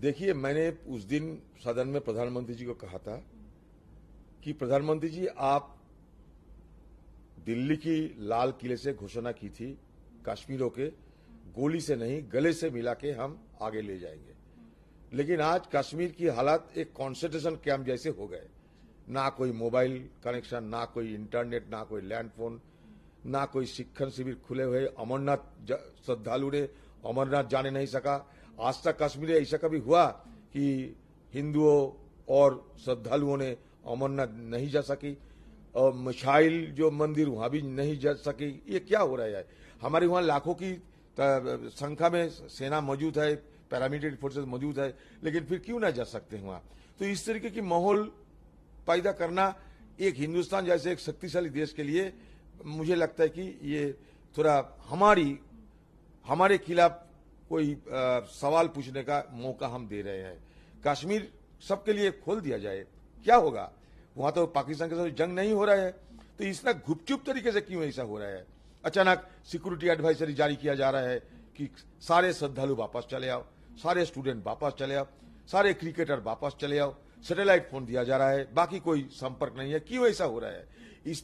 देखिए मैंने उस दिन सदन में प्रधानमंत्री जी को कहा था कि प्रधानमंत्री जी आप दिल्ली की लाल किले से घोषणा की थी कश्मीरों के गोली से नहीं गले से मिला के हम आगे ले जाएंगे लेकिन आज कश्मीर की हालात एक कॉन्सेंट्रेशन कैंप जैसे हो गए ना कोई मोबाइल कनेक्शन ना कोई इंटरनेट ना कोई लैंडफोन ना कोई शिक्षण शिविर खुले हुए अमरनाथ श्रद्धालु ने अमरनाथ जाने नहीं सका आज तक कश्मीर ऐसा कभी हुआ कि हिंदुओं और श्रद्धालुओं ने अमरनाथ नहीं जा सकी और मिसाइल जो मंदिर वहां भी नहीं जा सकी ये क्या हो रहा है हमारे वहां लाखों की संख्या में सेना मौजूद है पैरामिलिट्री फोर्सेस मौजूद है लेकिन फिर क्यों ना जा सकते हैं वहां तो इस तरीके की माहौल पैदा करना एक हिंदुस्तान जैसे एक शक्तिशाली देश के लिए मुझे लगता है कि ये थोड़ा हमारी हमारे खिलाफ कोई आ, सवाल पूछने का मौका हम दे रहे हैं कश्मीर सबके लिए खोल दिया जाए क्या होगा वहां तो पाकिस्तान के साथ जंग नहीं हो रहा है तो इतना गुपचुप तरीके से क्यों ऐसा हो रहा है अचानक सिक्योरिटी एडवाइजरी जारी किया जा रहा है कि सारे श्रद्धालु वापस चले आओ सारे स्टूडेंट वापस चले आओ सारे क्रिकेटर वापस चले आओ सैटेलाइट फोन दिया जा रहा है बाकी कोई संपर्क नहीं है क्यों ऐसा हो रहा है इस